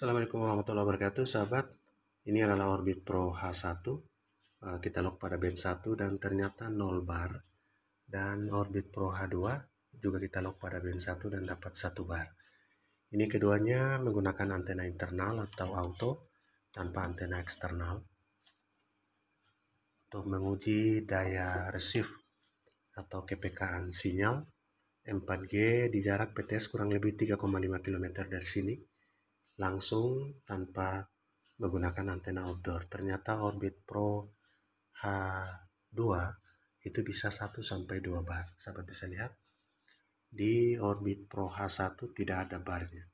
Assalamualaikum warahmatullahi wabarakatuh sahabat ini adalah Orbit Pro H1 eh, kita lock pada band 1 dan ternyata 0 bar dan Orbit Pro H2 juga kita lock pada band 1 dan dapat 1 bar ini keduanya menggunakan antena internal atau auto tanpa antena eksternal untuk menguji daya receive atau KPK sinyal M4G di jarak PTS kurang lebih 3,5 km dari sini langsung tanpa menggunakan antena outdoor. Ternyata Orbit Pro H2 itu bisa 1 sampai 2 bar. Sahabat bisa lihat di Orbit Pro H1 tidak ada barnya.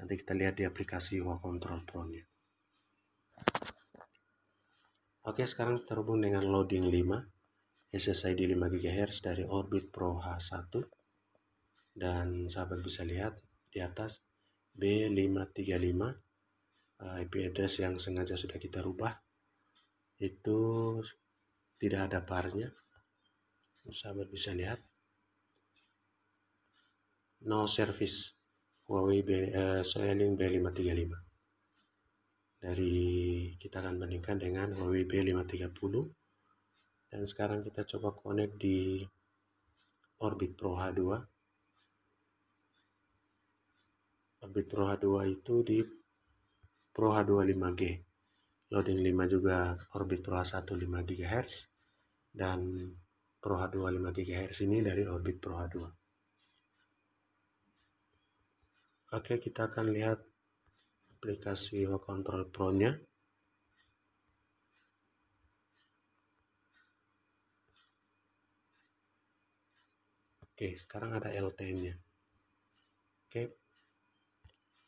Nanti kita lihat di aplikasi Huawei Control Pro-nya. Oke, sekarang terhubung dengan loading 5 SSID 5 GHz dari Orbit Pro H1 dan sahabat bisa lihat di atas B535 eh, IP address yang sengaja sudah kita rubah itu tidak ada parnya sahabat bisa lihat no service Huawei B, uh, Soiling B535 dari kita akan bandingkan dengan Huawei B530 dan sekarang kita coba connect di Orbit Pro H2 bit Pro H2 itu di Pro H2 5G. Loading 5 juga orbit Pro H1 5 GHz dan Pro H2 5 GHz ini dari orbit Pro H2. Oke, kita akan lihat aplikasi control Pro-nya. Oke, sekarang ada LTE nya Oke,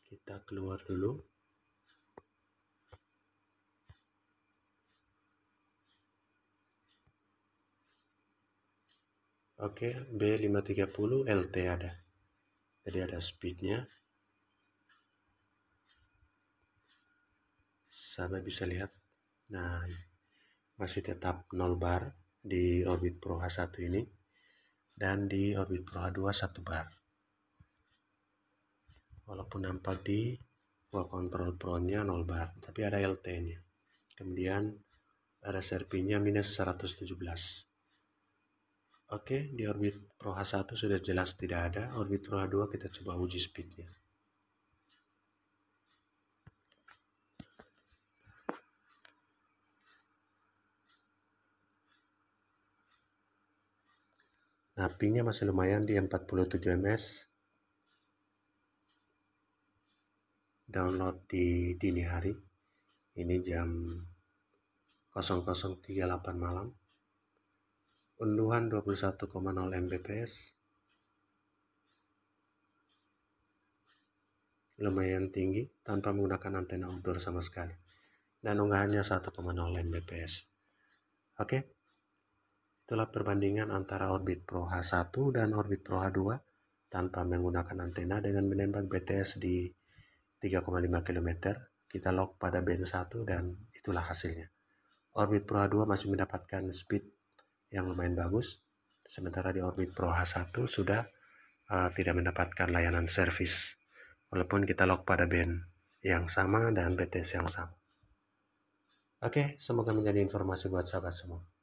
kita keluar dulu Oke, okay, B530 LT ada. Jadi ada speednya. Sama bisa lihat. Nah, masih tetap 0 bar di orbit Pro H1 ini. Dan di orbit Pro H2 1 bar walaupun nampak di wall kontrol pro-nya 0 bar, tapi ada LT-nya. Kemudian SRP nya minus 117. Oke, di orbit Pro H1 sudah jelas tidak ada. Orbit Pro H2 kita coba uji speednya. Nah, pingnya masih lumayan di 47 ms download di dini hari ini jam 00.38 malam unduhan 21,0 Mbps lumayan tinggi tanpa menggunakan antena outdoor sama sekali dan unggahannya 1,0 Mbps oke itulah perbandingan antara Orbit Pro H1 dan Orbit Pro H2 tanpa menggunakan antena dengan menembak BTS di 3,5 km, kita lock pada band 1 dan itulah hasilnya. Orbit Pro H2 masih mendapatkan speed yang lumayan bagus, sementara di orbit Pro H1 sudah uh, tidak mendapatkan layanan service, walaupun kita lock pada band yang sama dan BTS yang sama. Oke, semoga menjadi informasi buat sahabat semua.